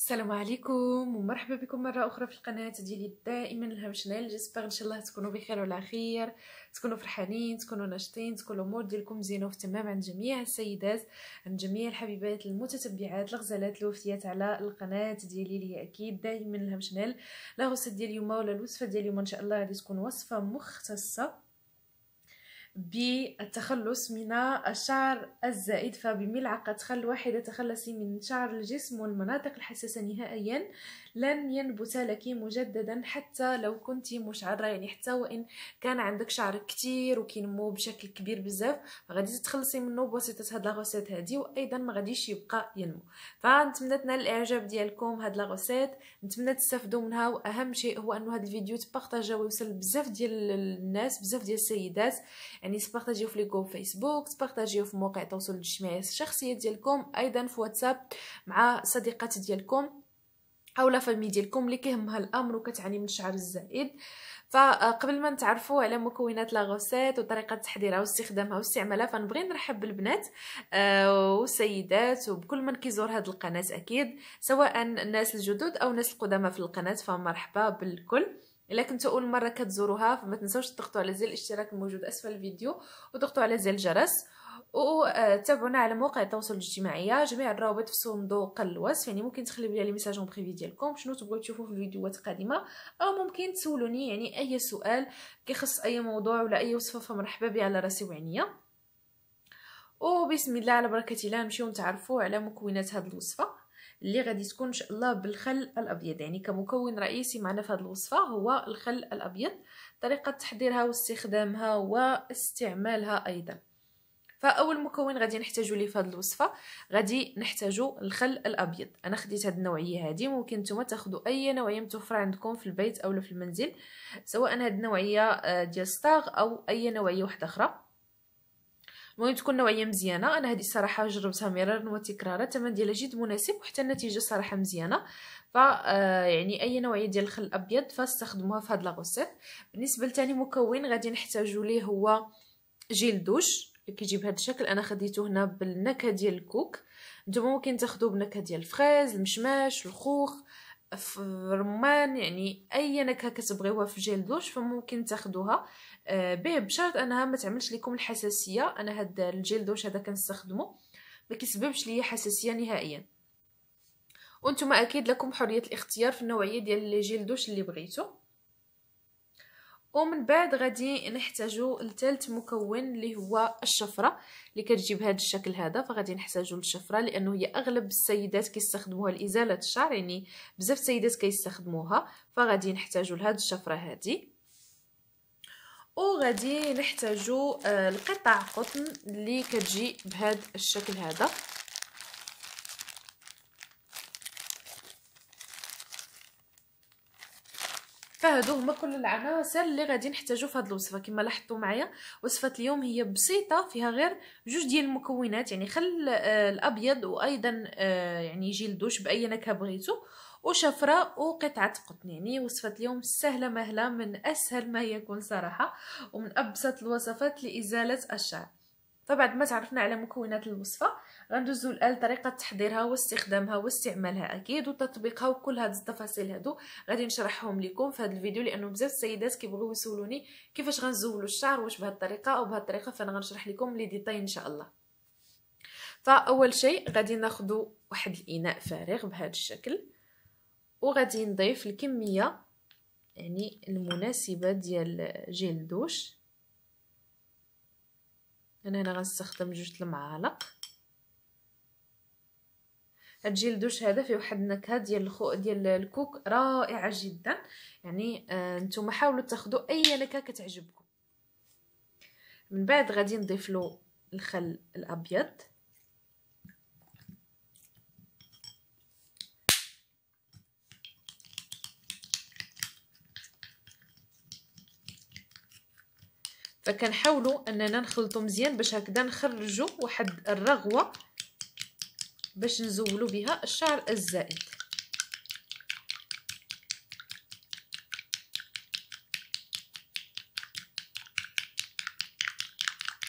السلام عليكم ومرحبا بكم مره اخرى في القناه ديالي دائما الهام شنال جيسبر ان شاء الله تكونوا بخير وعلى خير تكونوا فرحانين تكونوا ناشطين تكون الامور ديالكم مزيانه وفي تمام عند جميع السيدات عند جميع الحبيبات المتتبعات الغزالات الوفيات على القناه ديالي اللي هي اكيد دائما الهام شنال لا غوسه ديال اليوم ولا الوصفه ديال اليوم ان شاء الله غادي تكون وصفه مختصه بالتخلص من الشعر الزائد فبملعقة خل واحدة تخلصي من شعر الجسم والمناطق الحساسة نهائيا لن ينبت لك مجددا حتى لو كنت مشعره يعني حتى وان كان عندك شعر كتير وكينمو بشكل كبير بزاف غادي تتخلصي منه بواسطه هاد غوسيت هادي وايضا ما غاديش يبقى ينمو فنتمنى تنال الاعجاب ديالكم هاد غوسيت نتمنى تستافدوا منها واهم شيء هو انه هاد الفيديو تبارطاجا ويوصل بزاف ديال الناس بزاف ديال السيدات يعني تبارطاجيو في ليكو فيسبوك تبارطاجيو في مواقع التواصل الاجتماعي الشخصيه ديالكم ايضا في واتساب مع صديقات ديالكم او لا فامي ديالكم اللي كيهمها الامر وكتعاني من الشعر الزائد فقبل ما نتعرفوا على مكونات لا غوسيت وطريقه تحضيرها واستخدامها واستعمالها فنبغي نرحب بالبنات آه، والسيدات وبكل من كيزور هذه القناه اكيد سواء الناس الجدد او الناس القدامى في القناه فمرحبا بالكل الا كنتوا اول مره كتزوروها فما تنساوش تضغطوا على زر الاشتراك الموجود اسفل الفيديو وتضغطوا على زر الجرس وتابعونا آه، على مواقع التواصل الاجتماعي جميع الروابط في صندوق الوصف يعني ممكن تخليو لي ميساج اون بريفي ديالكم شنو تبغيو تشوفوا في الفيديوهات القادمه او ممكن تسولوني يعني اي سؤال كيخص اي موضوع ولا اي وصفه فمرحبا بي على راسي وعينيا وبسم الله على بركه الله نمشيو نتعرفوا على مكونات هذه الوصفه اللي غادي تكون ان شاء الله بالخل الابيض يعني كمكون رئيسي معنا في هذه الوصفه هو الخل الابيض طريقه تحضيرها واستخدامها واستعمالها ايضا فاول مكون غادي نحتاجو ليه في هذه الوصفه غادي نحتاجو الخل الابيض انا خديت هذه النوعيه هذه ممكن نتوما تاخذوا اي نوعيه متوفره عندكم في البيت اولا في المنزل سواء هذه النوعيه آه، ديال ستاغ او اي نوعيه واحده اخرى المهم تكون نوعيه مزيانه انا هذه الصراحه جربتها مرارا وتكرارا الثمن ديالها جد مناسب وحتى النتيجه صراحه مزيانه ف آه، يعني اي نوعيه ديال الخل الابيض فاستخدموها في هاد لاغوسيت بالنسبه لثاني مكون غادي نحتاجو ليه هو جيل دوش كيجي بهذا الشكل انا خديته هنا بالنكهه ديال الكوك نتوما ممكن تاخذوا بنكهه ديال الفريز المشماش الخوخ الرمان يعني اي نكهه كتبغيوها في جيل دوش فممكن تاخذوها آه، به بشرط انها ما تعملش لكم الحساسيه انا هاد الجيل دوش هذا كنستخدمه ما كيسببش ليا حساسيه نهائيا وانتم اكيد لكم حريه الاختيار في النوعيه ديال الجيل دوش اللي بغيتو ومن بعد غادي نحتاجو لثالث مكون اللي هو الشفره اللي كتجي بهذا الشكل هذا فغادي نحتاجو للشفره لانه هي اغلب السيدات كيستخدموها لازاله الشعر يعني بزاف السيدات كيستخدموها فغادي نحتاجو لهاد الشفره هذه وغادي نحتاجو آه، القطع قطن اللي كتجي بهذا الشكل هذا فهادو هما كل العناصر اللي غادي نحتاجو في هاد الوصفه كما لاحظتوا معايا وصفه اليوم هي بسيطه فيها غير جوج ديال المكونات يعني خل آه، الابيض وايضا آه، يعني يجي باي نكهه بغيتو وشفره وقطعه قطن يعني وصفه اليوم سهله مهله من اسهل ما يكون صراحه ومن ابسط الوصفات لازاله الشعر فبعد ما تعرفنا على مكونات الوصفه غندوزو الان طريقه تحضيرها واستخدامها واستعمالها اكيد وتطبيقها وكل هاد التفاصيل هادو غادي نشرحهم لكم في هذا الفيديو لانه بزاف السيدات كيبغيو يسولوني كيفاش غنزولو الشعر واش بهاد الطريقه او بهاد الطريقه فانا غنشرح لكم لي ديتاي ان شاء الله فاول شيء غادي ناخذ واحد الاناء فارغ بهذا الشكل وغادي نضيف الكميه يعني المناسبه ديال جيل دوش انا هنا غنستخدم جوج المعالق هاد دوش هذا فيه واحد النكهه ديال الخو ديال الكوك رائعه جدا يعني آه نتوما حاولوا تاخذوا اي نكهه كتعجبكم من بعد غادي نضيف له الخل الابيض فكنحاولوا اننا نخلطوا مزيان باش هكذا نخرجوا واحد الرغوه باش نزولوا بها الشعر الزائد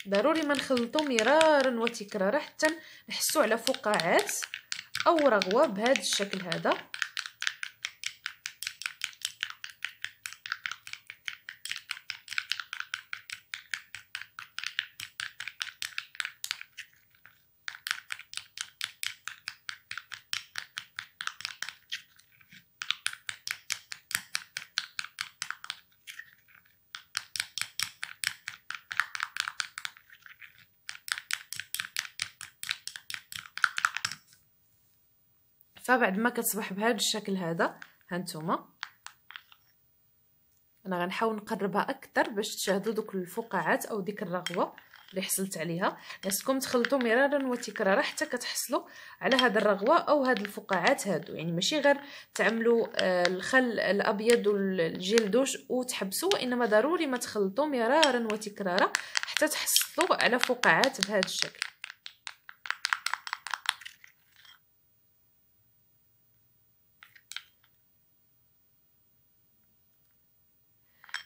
ضروري ما نخلطوا مرارا وتكرارا حتى نحسوا على فقاعات او رغوه بهذا الشكل هذا بعد ما كتصبح بهذا الشكل هذا هانتوما انا غنحاول نقربها اكثر باش تشاهدوا دوك الفقاعات او ديك الرغوه اللي حصلت عليها خاصكم تخلطوا مرارا وتكرارا حتى كتحصلوا على هاد الرغوه او هاد الفقاعات هادو يعني ماشي غير تعملوا آه، الخل الابيض والجيل دوش وتحبسوا وانما ضروري ما تخلطوا مرارا وتكرارا حتى تحصلوا على فقاعات بهذا الشكل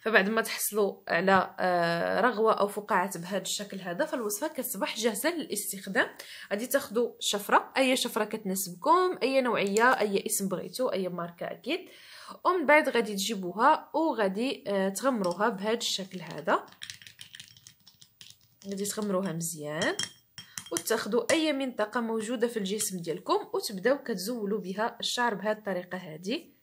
فبعد ما تحصلوا على آه، رغوه او فقاعات بهذا الشكل هذا فالوصفه كتصبح جاهزه للاستخدام غادي تاخذوا شفره اي شفره كتناسبكم اي نوعيه اي اسم بغيتو اي ماركه اكيد ومن بعد غادي تجيبوها وغادي آه، تغمروها بهذا الشكل هذا غادي تغمروها مزيان وتاخذوا اي منطقه موجوده في الجسم ديالكم وتبداو كتزولوا بها الشعر بهذه الطريقه هذه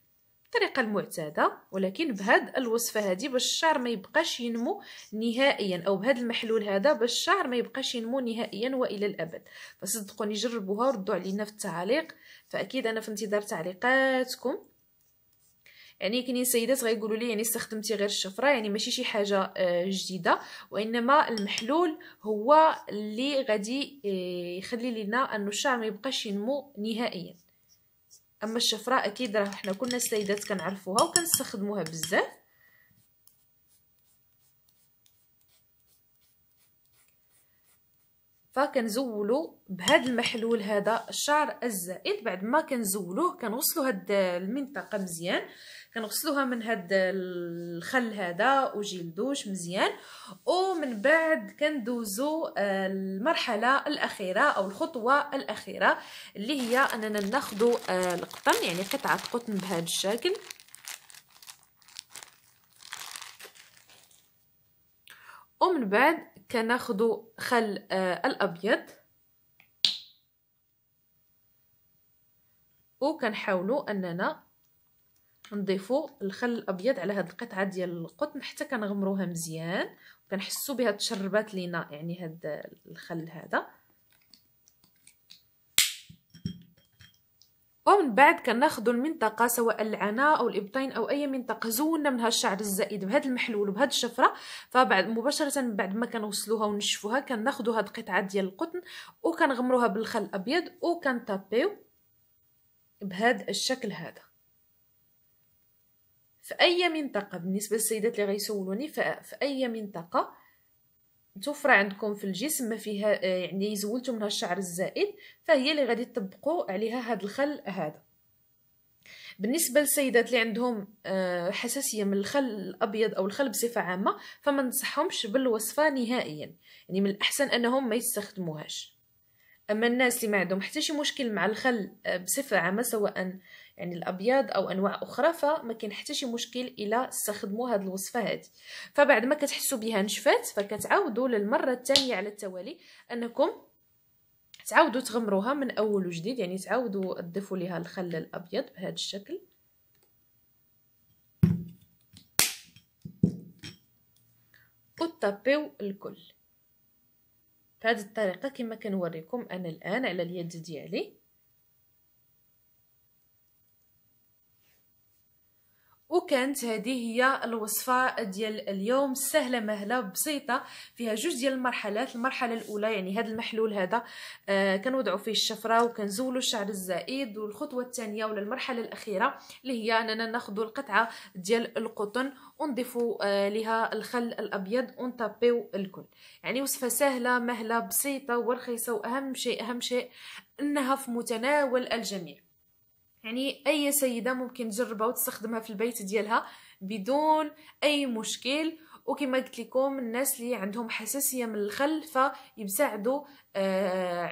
الطريقه المعتاده ولكن بهاد الوصفه هذه باش الشعر ما يبقاش ينمو نهائيا او بهاد المحلول هذا باش الشعر ما يبقاش ينمو نهائيا والى الابد فصدقوني جربوها وردوا علينا في التعاليق فاكيد انا في انتظار تعليقاتكم يعني كاينين سيدات غيقولوا لي يعني استخدمتي غير الشفره يعني ماشي شي حاجه آه، جديده وانما المحلول هو اللي غادي آه، يخلي لنا انه الشعر ما يبقاش ينمو نهائيا اما الشفره اكيد راه حنا كلنا السيدات كنعرفوها وكنستخدموها بزاف فكنزولو بهذا المحلول هذا الشعر الزائد بعد ما كنزولوه كنغسلو هاد المنطقه مزيان كنغسلوها من هاد الخل هذا وجلدوش مزيان ومن بعد كندوزو آه، المرحله الاخيره او الخطوه الاخيره اللي هي اننا ناخذ آه، القطن يعني قطعه قطن بهذا الشكل ومن بعد كناخدو خل آه، الابيض وكنحاولوا اننا نضيفوا الخل الابيض على هاد القطعه ديال القطن حتى كنغمروها مزيان وكنحسوا بها تشربات لينا يعني هاد الخل هذا ومن بعد كناخذوا المنطقه سواء العناء او الابطين او اي منطقه زونا من هذا الشعر الزائد بهذا المحلول وبهذا الشفره فبعد مباشره بعد ما كنغسلوها ونشفوها كناخذوا هاد القطعه ديال القطن وكنغمروها بالخل الابيض وكنطابيو بهذا الشكل هذا في اي منطقه بالنسبه للسيدات اللي غيسولوني في اي منطقه توفر عندكم في الجسم ما فيها آه، يعني زولتوا منها الشعر الزائد فهي اللي غادي تطبقوا عليها هذا الخل هذا بالنسبه للسيدات اللي عندهم آه، حساسيه من الخل الابيض او الخل بصفه عامه فما ننصحهمش بالوصفه نهائيا يعني من الاحسن انهم ما يستخدموهاش اما الناس اللي ما عندهم حتى شي مشكل مع الخل آه، بصفه عامه سواء يعني الابيض او انواع اخرى فما كاين حتى شي مشكل الا استخدموا هذه الوصفه هذه فبعد ما كتحسوا بها نشفات فكتعاودوا للمره الثانيه على التوالي انكم تعاودوا تغمروها من اول وجديد يعني تعاودوا تضيفوا لها الخل الابيض بهذا الشكل وتطبيو الكل بهذه الطريقه كما كنوريكم انا الان على اليد ديالي وكانت هذه هي الوصفه ديال اليوم سهله مهله بسيطه فيها جوج ديال المرحلات المرحله الاولى يعني هذا المحلول هذا آه كنوضعوا فيه الشفره وكنزولوا الشعر الزائد والخطوه الثانيه ولا المرحله الاخيره اللي هي اننا ناخذوا القطعه ديال القطن ونضيفوا آه لها الخل الابيض ونطابيو الكل يعني وصفه سهله مهله بسيطه ورخيصه واهم شيء اهم شيء انها في متناول الجميع يعني اي سيده ممكن تجربها وتستخدمها في البيت ديالها بدون اي مشكل وكما قلت لكم الناس اللي عندهم حساسيه من الخل فيبساعدوا آه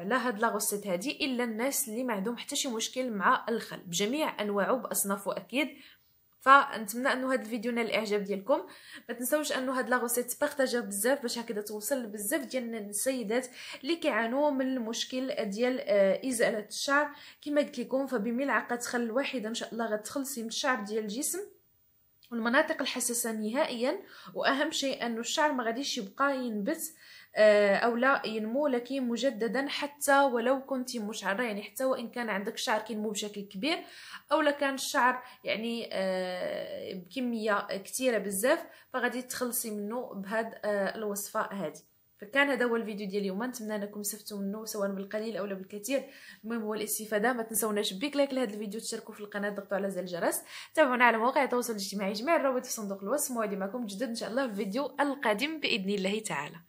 على هاد لاغوسيت هادي الا الناس اللي ما عندهم حتى شي مشكل مع الخل بجميع انواعه باصنافه اكيد فنتمنى انه هذا الفيديو نال الاعجاب ديالكم ما تنساوش انه هاد لا غوسيت بارطاجيوها بزاف باش هكذا توصل بزاف ديال السيدات اللي كيعانوا من المشكل ديال آه، ازاله الشعر كما قلت لكم فبملعقه خل واحده ان شاء الله غتخلصي من الشعر ديال الجسم والمناطق الحساسة نهائيا وأهم شيء أنه الشعر ما غاديش يبقى ينبت آه، أو لا ينمو لكن مجددا حتى ولو كنت مشعرة يعني حتى وإن كان عندك شعر كينمو بشكل كبير أو لا كان الشعر يعني آه، بكمية كثيرة بزاف فغادي تخلصي منه بهاد آه، الوصفة هذه فكان هذا هو الفيديو ديال اليوم نتمنى انكم استفدتوا منه سواء بالقليل او بالكثير المهم هو الاستفاده ما تنسوناش بيك لايك لهذا الفيديو تشتركوا في القناه ضغطوا على زر الجرس تابعونا على مواقع التواصل الاجتماعي جميع الروابط في صندوق الوصف موعدي معكم جدد ان شاء الله في الفيديو القادم باذن الله تعالى